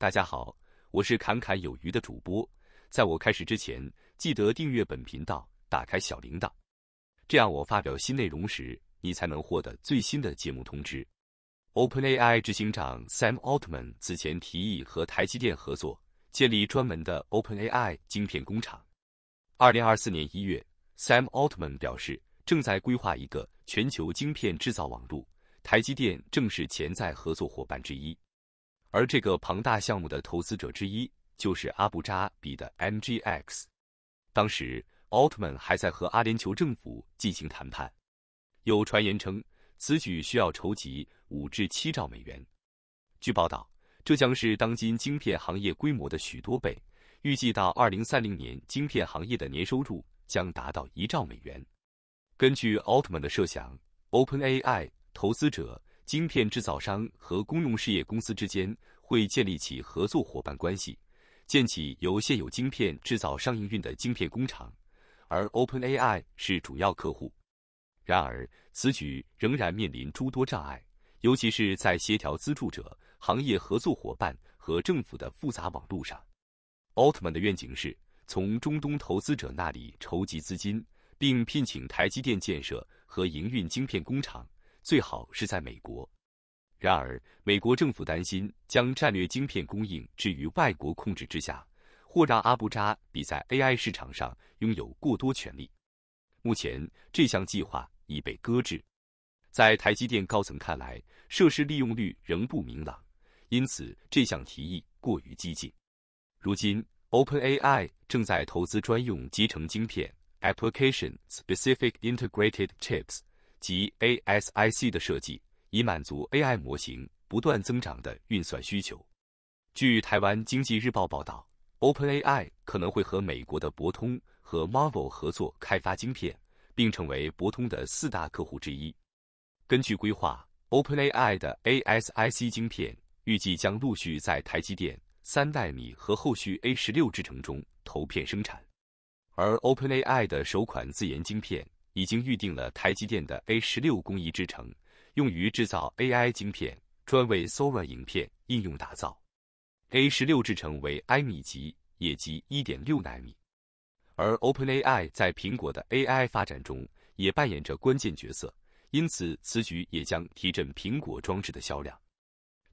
大家好，我是侃侃有余的主播。在我开始之前，记得订阅本频道，打开小铃铛，这样我发表新内容时，你才能获得最新的节目通知。OpenAI 执行长 Sam Altman 此前提议和台积电合作，建立专门的 OpenAI 晶片工厂。二零二四年一月，Sam Altman 表示，正在规划一个全球晶片制造网络，台积电正是潜在合作伙伴之一。而这个庞大项目的投资者之一就是阿布扎比的 M G X。当时，奥特曼还在和阿联酋政府进行谈判。有传言称，此举需要筹集五至七兆美元。据报道，这将是当今晶片行业规模的许多倍。预计到2030年，晶片行业的年收入将达到一兆美元。根据奥特曼的设想，OpenAI 投资者。晶片制造商和公用事业公司之间会建立起合作伙伴关系，建起由现有晶片制造商营运的晶片工厂，而 OpenAI 是主要客户。然而，此举仍然面临诸多障碍，尤其是在协调资助者、行业合作伙伴和政府的复杂网络上。奥特曼的愿景是从中东投资者那里筹集资金，并聘请台积电建设和营运晶片工厂。最好是在美国。然而，美国政府担心将战略晶片供应置于外国控制之下，或让阿布扎比在 AI 市场上拥有过多权利。目前，这项计划已被搁置。在台积电高层看来，设施利用率仍不明朗，因此这项提议过于激进。如今，OpenAI 正在投资专用集成晶片 （Application Specific Integrated Chips）。及 ASIC 的设计，以满足 AI 模型不断增长的运算需求。据台湾经济日报报道，OpenAI 可能会和美国的博通和 m a r v e l 合作开发晶片，并成为博通的四大客户之一。根据规划，OpenAI 的 ASIC 晶片预计将陆续在台积电三代米和后续 A 十六制程中投片生产，而 OpenAI 的首款自研晶片。已经预定了台积电的 A 十六工艺制程，用于制造 AI 芯片，专为 SoRa 影片应用打造。A 十六制程为埃米级，也即1.6纳米。而 OpenAI 在苹果的 AI 发展中也扮演着关键角色，因此此举也将提振苹果装置的销量。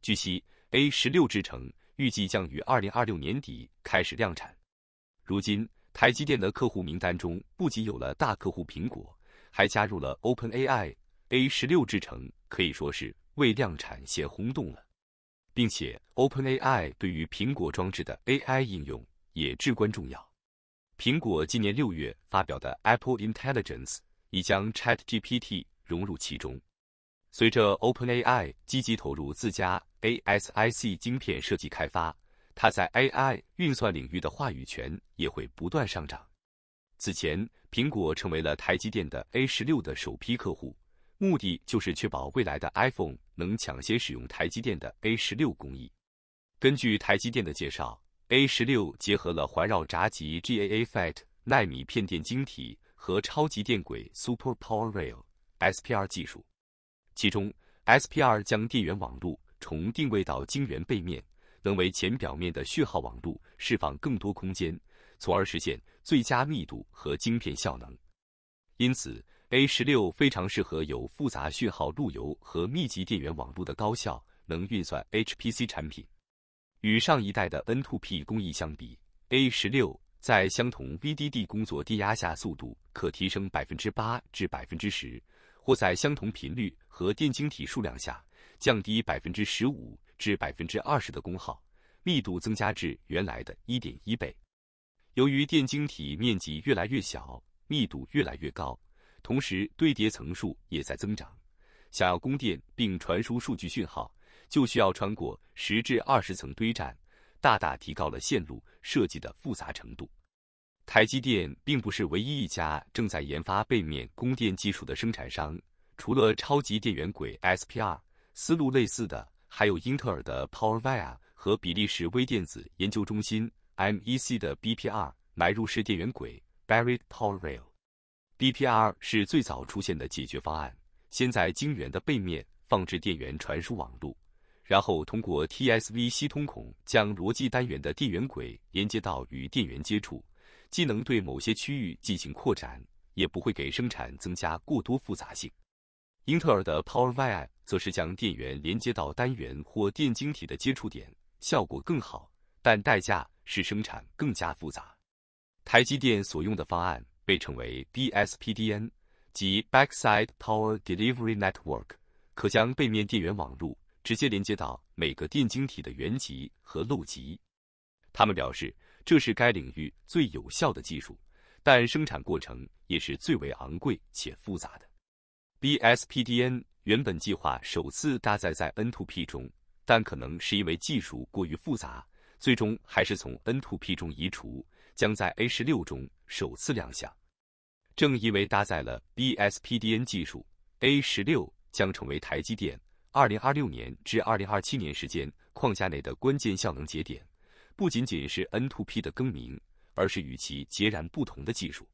据悉，A 十六制程预计将于2026年底开始量产。如今。台积电的客户名单中不仅有了大客户苹果，还加入了 Open AI A 十六制程，可以说是为量产先轰动了。并且 Open AI 对于苹果装置的 AI 应用也至关重要。苹果今年六月发表的 Apple Intelligence 已将 Chat GPT 融入其中。随着 Open AI 积极投入自家 ASIC 晶片设计开发。它在 AI 运算领域的话语权也会不断上涨。此前，苹果成为了台积电的 A 十六的首批客户，目的就是确保未来的 iPhone 能抢先使用台积电的 A 十六工艺。根据台积电的介绍，A 十六结合了环绕闸极 GAA f i e t 纳米片电晶体和超级电轨 Super Power Rail (SPR) 技术，其中 SPR 将电源网络重定位到晶圆背面。能为前表面的讯号网路释放更多空间，从而实现最佳密度和晶片效能。因此，A 十六非常适合有复杂讯号路由和密集电源网路的高效能运算 HPC 产品。与上一代的 N2P 工艺相比，A 十六在相同 VDD 工作电压下，速度可提升百分之八至百分之十，或在相同频率和电晶体数量下降低百分之十五。至百分之二十的功耗，密度增加至原来的一点一倍。由于电晶体面积越来越小，密度越来越高，同时堆叠层数也在增长。想要供电并传输数据讯号，就需要穿过十至二十层堆栈，大大提高了线路设计的复杂程度。台积电并不是唯一一家正在研发背面供电技术的生产商，除了超级电源轨 SPR，思路类似的。还有英特尔的 PowerVia 和比利时微电子研究中心 MEC 的 BPR 埋入式电源轨 Buried Power Rail。BPR 是最早出现的解决方案，先在晶圆的背面放置电源传输网路，然后通过 TSV 吸通孔将逻辑单元的电源轨连接到与电源接触，既能对某些区域进行扩展，也不会给生产增加过多复杂性。英特尔的 PowerVia 则是将电源连接到单元或电晶体的接触点，效果更好，但代价是生产更加复杂。台积电所用的方案被称为 BSPDN，即 Backside Power Delivery Network，可将背面电源网路直接连接到每个电晶体的源极和漏极。他们表示，这是该领域最有效的技术，但生产过程也是最为昂贵且复杂的。BSPDN 原本计划首次搭载在 N2P 中，但可能是因为技术过于复杂，最终还是从 N2P 中移除，将在 A 十六中首次亮相。正因为搭载了 BSPDN 技术，A 十六将成为台积电2026年至2027年时间框架内的关键效能节点。不仅仅是 N2P 的更名，而是与其截然不同的技术。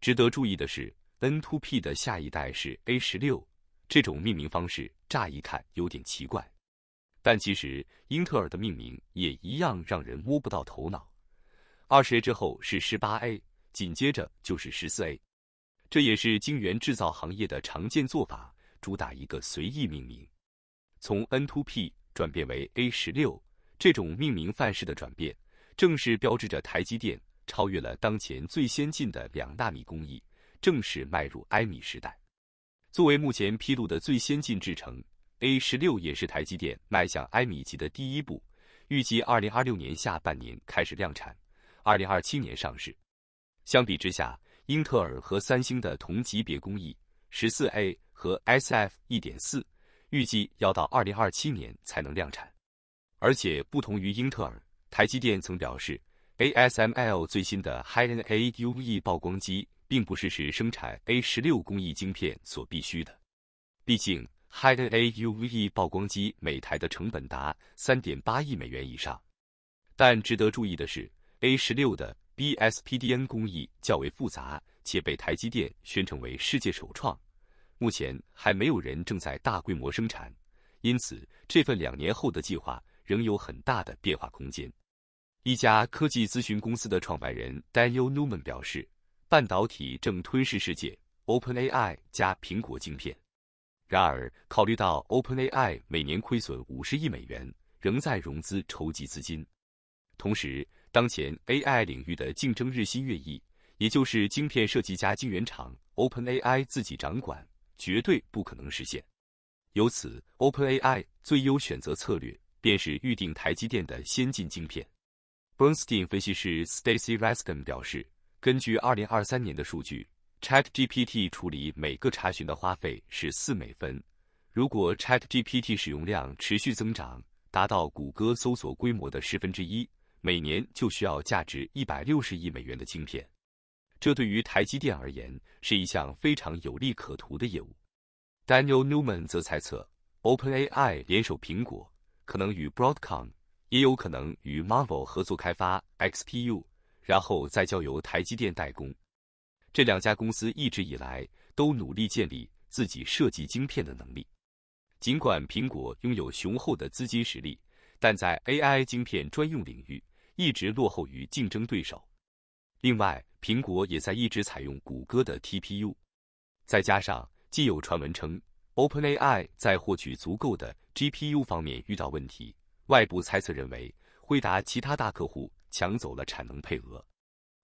值得注意的是。N to P 的下一代是 A 十六，这种命名方式乍一看有点奇怪，但其实英特尔的命名也一样让人摸不到头脑。二十 A 之后是十八 A，紧接着就是十四 A，这也是晶圆制造行业的常见做法，主打一个随意命名。从 N to P 转变为 A 十六，这种命名范式的转变，正是标志着台积电超越了当前最先进的两纳米工艺。正式迈入埃米时代。作为目前披露的最先进制程，A 十六也是台积电迈向埃米级的第一步。预计二零二六年下半年开始量产，二零二七年上市。相比之下，英特尔和三星的同级别工艺十四 A 和 SF 一点四，预计要到二零二七年才能量产。而且不同于英特尔，台积电曾表示，ASML 最新的 HiN A U V 曝光机。并不是是生产 A 十六工艺晶片所必须的，毕竟 h i u n a UVE 曝光机每台的成本达三点八亿美元以上。但值得注意的是，A 十六的 BSPDN 工艺较为复杂，且被台积电宣称为世界首创。目前还没有人正在大规模生产，因此这份两年后的计划仍有很大的变化空间。一家科技咨询公司的创办人 Daniel Newman 表示。半导体正吞噬世界，OpenAI 加苹果晶片。然而，考虑到 OpenAI 每年亏损五十亿美元，仍在融资筹集资金。同时，当前 AI 领域的竞争日新月异，也就是晶片设计加晶圆厂，OpenAI 自己掌管，绝对不可能实现。由此，OpenAI 最优选择策略便是预定台积电的先进晶片。Bernstein 分析师 Stacy Reskin 表示。根据二零二三年的数据，ChatGPT 处理每个查询的花费是四美分。如果 ChatGPT 使用量持续增长，达到谷歌搜索规模的十分之一，每年就需要价值一百六十亿美元的晶片。这对于台积电而言是一项非常有利可图的业务。Daniel Newman 则猜测，OpenAI 联手苹果，可能与 Broadcom，也有可能与 Marvel 合作开发 XPU。然后再交由台积电代工。这两家公司一直以来都努力建立自己设计晶片的能力。尽管苹果拥有雄厚的资金实力，但在 AI 晶片专用领域一直落后于竞争对手。另外，苹果也在一直采用谷歌的 TPU。再加上，既有传闻称 OpenAI 在获取足够的 GPU 方面遇到问题，外部猜测认为惠达其他大客户。抢走了产能配额。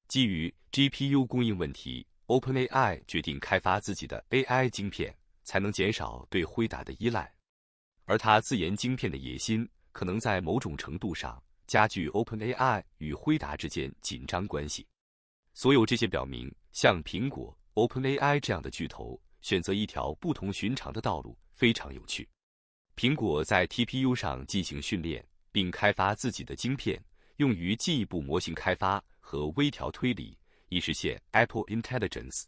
基于 GPU 供应问题，OpenAI 决定开发自己的 AI 晶片，才能减少对辉达的依赖。而他自研晶片的野心，可能在某种程度上加剧 OpenAI 与辉达之间紧张关系。所有这些表明，像苹果、OpenAI 这样的巨头选择一条不同寻常的道路非常有趣。苹果在 TPU 上进行训练，并开发自己的晶片。用于进一步模型开发和微调推理，以实现 Apple Intelligence。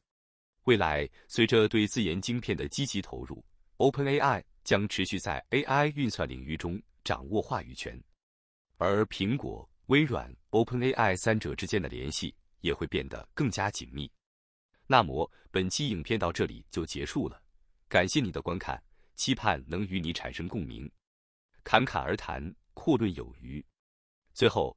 未来，随着对自研晶片的积极投入，OpenAI 将持续在 AI 运算领域中掌握话语权，而苹果、微软、OpenAI 三者之间的联系也会变得更加紧密。那么，本期影片到这里就结束了，感谢你的观看，期盼能与你产生共鸣。侃侃而谈，阔论有余。最后。